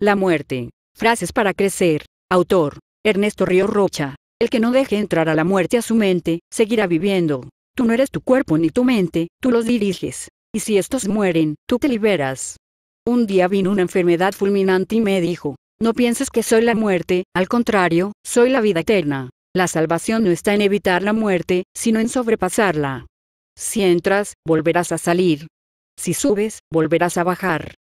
La muerte. Frases para crecer. Autor. Ernesto Río Rocha. El que no deje entrar a la muerte a su mente, seguirá viviendo. Tú no eres tu cuerpo ni tu mente, tú los diriges. Y si estos mueren, tú te liberas. Un día vino una enfermedad fulminante y me dijo, no pienses que soy la muerte, al contrario, soy la vida eterna. La salvación no está en evitar la muerte, sino en sobrepasarla. Si entras, volverás a salir. Si subes, volverás a bajar.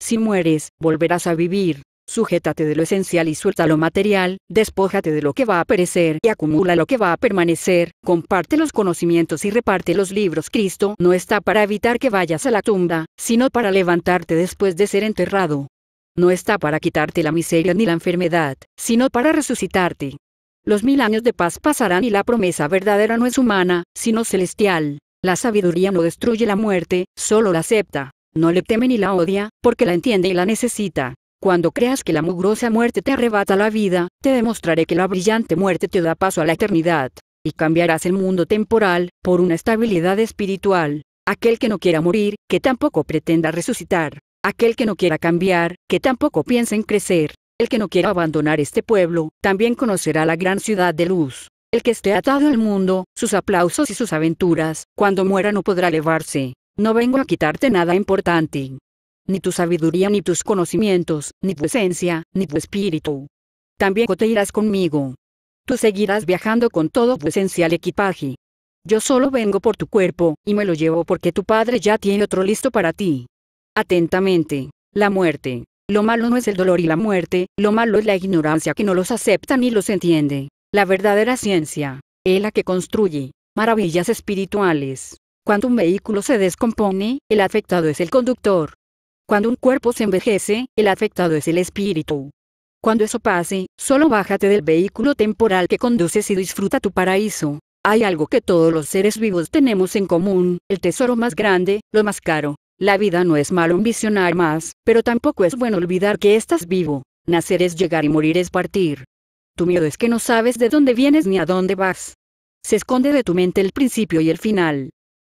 Si mueres, volverás a vivir. Sujétate de lo esencial y suelta lo material, despójate de lo que va a perecer y acumula lo que va a permanecer, comparte los conocimientos y reparte los libros. Cristo no está para evitar que vayas a la tumba, sino para levantarte después de ser enterrado. No está para quitarte la miseria ni la enfermedad, sino para resucitarte. Los mil años de paz pasarán y la promesa verdadera no es humana, sino celestial. La sabiduría no destruye la muerte, solo la acepta. No le teme ni la odia, porque la entiende y la necesita. Cuando creas que la mugrosa muerte te arrebata la vida, te demostraré que la brillante muerte te da paso a la eternidad. Y cambiarás el mundo temporal, por una estabilidad espiritual. Aquel que no quiera morir, que tampoco pretenda resucitar. Aquel que no quiera cambiar, que tampoco piense en crecer. El que no quiera abandonar este pueblo, también conocerá la gran ciudad de luz. El que esté atado al mundo, sus aplausos y sus aventuras, cuando muera no podrá elevarse. No vengo a quitarte nada importante. Ni tu sabiduría, ni tus conocimientos, ni tu esencia, ni tu espíritu. También te irás conmigo. Tú seguirás viajando con todo tu esencial equipaje. Yo solo vengo por tu cuerpo, y me lo llevo porque tu padre ya tiene otro listo para ti. Atentamente. La muerte. Lo malo no es el dolor y la muerte, lo malo es la ignorancia que no los acepta ni los entiende. La verdadera ciencia. Es la que construye. Maravillas espirituales. Cuando un vehículo se descompone, el afectado es el conductor. Cuando un cuerpo se envejece, el afectado es el espíritu. Cuando eso pase, solo bájate del vehículo temporal que conduces y disfruta tu paraíso. Hay algo que todos los seres vivos tenemos en común, el tesoro más grande, lo más caro. La vida no es malo visionar más, pero tampoco es bueno olvidar que estás vivo. Nacer es llegar y morir es partir. Tu miedo es que no sabes de dónde vienes ni a dónde vas. Se esconde de tu mente el principio y el final.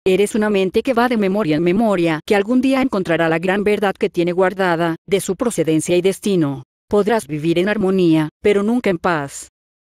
Eres una mente que va de memoria en memoria, que algún día encontrará la gran verdad que tiene guardada, de su procedencia y destino. Podrás vivir en armonía, pero nunca en paz.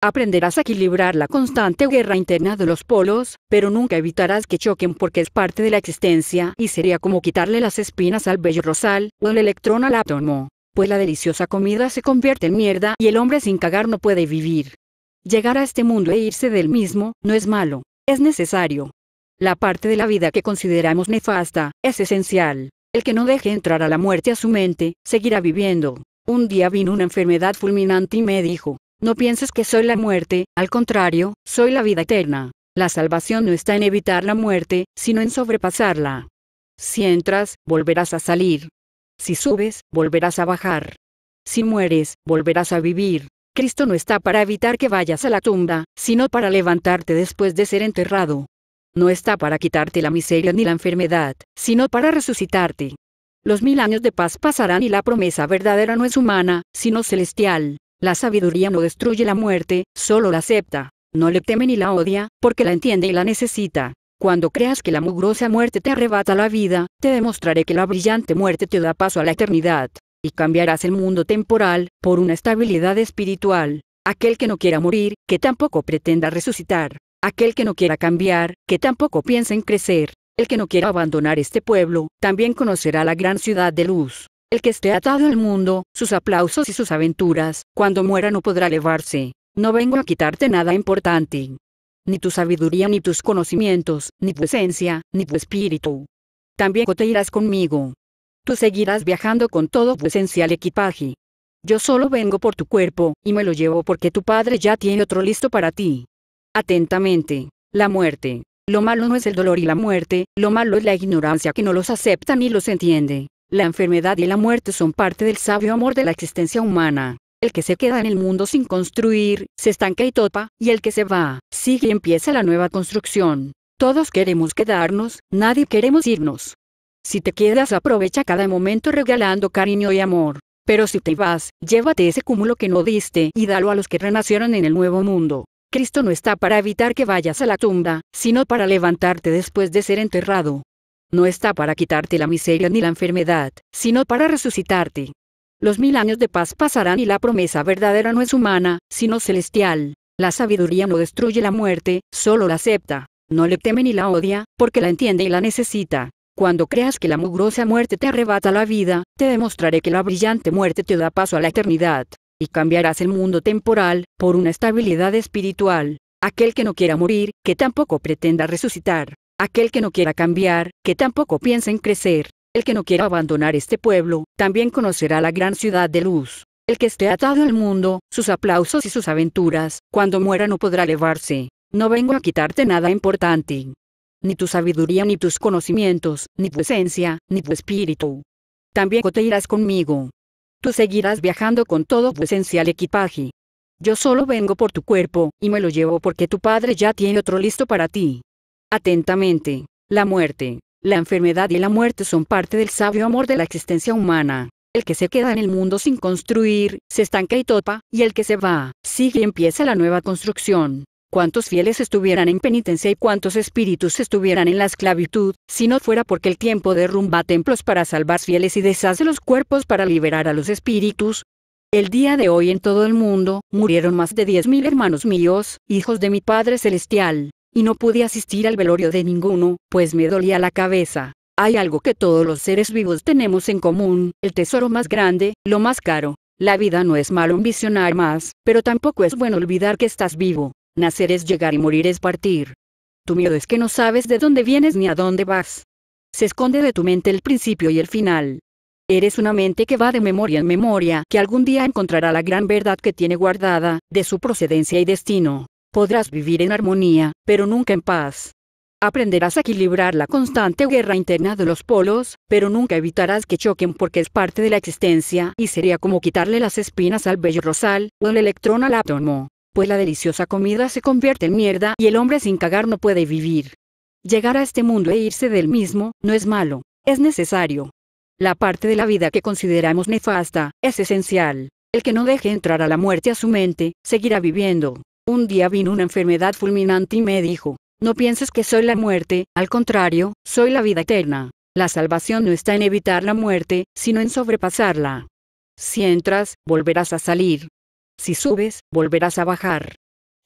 Aprenderás a equilibrar la constante guerra interna de los polos, pero nunca evitarás que choquen porque es parte de la existencia y sería como quitarle las espinas al bello rosal o el electrón al átomo, pues la deliciosa comida se convierte en mierda y el hombre sin cagar no puede vivir. Llegar a este mundo e irse del mismo no es malo, es necesario, la parte de la vida que consideramos nefasta, es esencial. El que no deje entrar a la muerte a su mente, seguirá viviendo. Un día vino una enfermedad fulminante y me dijo, no pienses que soy la muerte, al contrario, soy la vida eterna. La salvación no está en evitar la muerte, sino en sobrepasarla. Si entras, volverás a salir. Si subes, volverás a bajar. Si mueres, volverás a vivir. Cristo no está para evitar que vayas a la tumba, sino para levantarte después de ser enterrado no está para quitarte la miseria ni la enfermedad, sino para resucitarte. Los mil años de paz pasarán y la promesa verdadera no es humana, sino celestial. La sabiduría no destruye la muerte, solo la acepta. No le teme ni la odia, porque la entiende y la necesita. Cuando creas que la mugrosa muerte te arrebata la vida, te demostraré que la brillante muerte te da paso a la eternidad. Y cambiarás el mundo temporal, por una estabilidad espiritual. Aquel que no quiera morir, que tampoco pretenda resucitar Aquel que no quiera cambiar, que tampoco piense en crecer, el que no quiera abandonar este pueblo, también conocerá la gran ciudad de luz. El que esté atado al mundo, sus aplausos y sus aventuras, cuando muera no podrá elevarse. No vengo a quitarte nada importante. Ni tu sabiduría, ni tus conocimientos, ni tu esencia, ni tu espíritu. También te irás conmigo. Tú seguirás viajando con todo tu esencial equipaje. Yo solo vengo por tu cuerpo, y me lo llevo porque tu padre ya tiene otro listo para ti. Atentamente. La muerte. Lo malo no es el dolor y la muerte, lo malo es la ignorancia que no los acepta ni los entiende. La enfermedad y la muerte son parte del sabio amor de la existencia humana. El que se queda en el mundo sin construir, se estanca y topa, y el que se va, sigue y empieza la nueva construcción. Todos queremos quedarnos, nadie queremos irnos. Si te quedas aprovecha cada momento regalando cariño y amor. Pero si te vas, llévate ese cúmulo que no diste y dalo a los que renacieron en el nuevo mundo. Cristo no está para evitar que vayas a la tumba, sino para levantarte después de ser enterrado. No está para quitarte la miseria ni la enfermedad, sino para resucitarte. Los mil años de paz pasarán y la promesa verdadera no es humana, sino celestial. La sabiduría no destruye la muerte, solo la acepta. No le teme ni la odia, porque la entiende y la necesita. Cuando creas que la mugrosa muerte te arrebata la vida, te demostraré que la brillante muerte te da paso a la eternidad cambiarás el mundo temporal, por una estabilidad espiritual. Aquel que no quiera morir, que tampoco pretenda resucitar. Aquel que no quiera cambiar, que tampoco piense en crecer. El que no quiera abandonar este pueblo, también conocerá la gran ciudad de luz. El que esté atado al mundo, sus aplausos y sus aventuras, cuando muera no podrá elevarse. No vengo a quitarte nada importante. Ni tu sabiduría, ni tus conocimientos, ni tu esencia, ni tu espíritu. También te irás conmigo. Tú seguirás viajando con todo tu esencial equipaje. Yo solo vengo por tu cuerpo, y me lo llevo porque tu padre ya tiene otro listo para ti. Atentamente. La muerte. La enfermedad y la muerte son parte del sabio amor de la existencia humana. El que se queda en el mundo sin construir, se estanca y topa, y el que se va, sigue y empieza la nueva construcción cuántos fieles estuvieran en penitencia y cuántos espíritus estuvieran en la esclavitud, si no fuera porque el tiempo derrumba templos para salvar fieles y deshace los cuerpos para liberar a los espíritus. El día de hoy en todo el mundo, murieron más de 10.000 hermanos míos, hijos de mi Padre Celestial, y no pude asistir al velorio de ninguno, pues me dolía la cabeza. Hay algo que todos los seres vivos tenemos en común, el tesoro más grande, lo más caro. La vida no es malo ambicionar más, pero tampoco es bueno olvidar que estás vivo. Nacer es llegar y morir es partir. Tu miedo es que no sabes de dónde vienes ni a dónde vas. Se esconde de tu mente el principio y el final. Eres una mente que va de memoria en memoria, que algún día encontrará la gran verdad que tiene guardada, de su procedencia y destino. Podrás vivir en armonía, pero nunca en paz. Aprenderás a equilibrar la constante guerra interna de los polos, pero nunca evitarás que choquen porque es parte de la existencia y sería como quitarle las espinas al bello rosal o el electrón al átomo pues la deliciosa comida se convierte en mierda y el hombre sin cagar no puede vivir. Llegar a este mundo e irse del mismo, no es malo, es necesario. La parte de la vida que consideramos nefasta, es esencial. El que no deje entrar a la muerte a su mente, seguirá viviendo. Un día vino una enfermedad fulminante y me dijo, no pienses que soy la muerte, al contrario, soy la vida eterna. La salvación no está en evitar la muerte, sino en sobrepasarla. Si entras, volverás a salir. Si subes, volverás a bajar.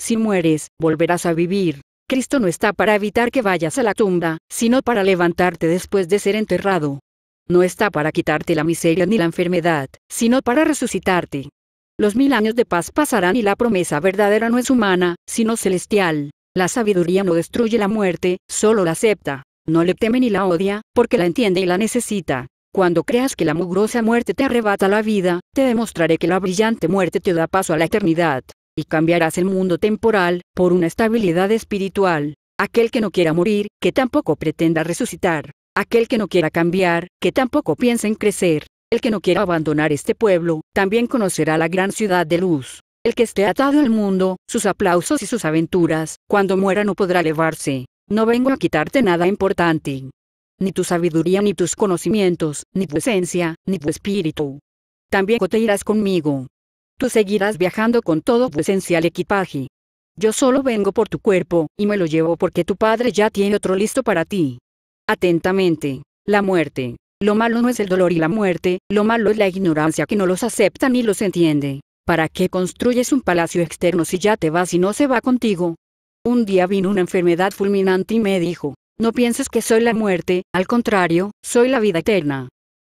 Si mueres, volverás a vivir. Cristo no está para evitar que vayas a la tumba, sino para levantarte después de ser enterrado. No está para quitarte la miseria ni la enfermedad, sino para resucitarte. Los mil años de paz pasarán y la promesa verdadera no es humana, sino celestial. La sabiduría no destruye la muerte, solo la acepta. No le teme ni la odia, porque la entiende y la necesita. Cuando creas que la mugrosa muerte te arrebata la vida, te demostraré que la brillante muerte te da paso a la eternidad, y cambiarás el mundo temporal, por una estabilidad espiritual. Aquel que no quiera morir, que tampoco pretenda resucitar. Aquel que no quiera cambiar, que tampoco piense en crecer. El que no quiera abandonar este pueblo, también conocerá la gran ciudad de luz. El que esté atado al mundo, sus aplausos y sus aventuras, cuando muera no podrá elevarse. No vengo a quitarte nada importante ni tu sabiduría ni tus conocimientos, ni tu esencia, ni tu espíritu. También te irás conmigo. Tú seguirás viajando con todo tu esencial equipaje. Yo solo vengo por tu cuerpo, y me lo llevo porque tu padre ya tiene otro listo para ti. Atentamente. La muerte. Lo malo no es el dolor y la muerte, lo malo es la ignorancia que no los acepta ni los entiende. ¿Para qué construyes un palacio externo si ya te vas y no se va contigo? Un día vino una enfermedad fulminante y me dijo, no pienses que soy la muerte, al contrario, soy la vida eterna.